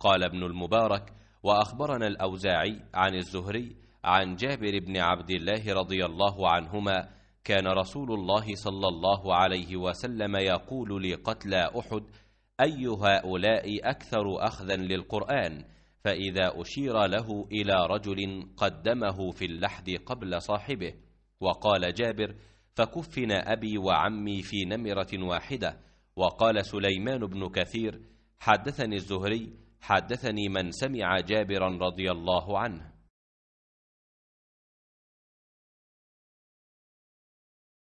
قال ابن المبارك وأخبرنا الأوزاعي عن الزهري عن جابر بن عبد الله رضي الله عنهما كان رسول الله صلى الله عليه وسلم يقول لقتلى أحد أي هؤلاء أكثر أخذا للقرآن فإذا أشير له إلى رجل قدمه في اللحد قبل صاحبه وقال جابر فكفن أبي وعمي في نمرة واحدة وقال سليمان بن كثير حدثني الزهري حدثني من سمع جابرا رضي الله عنه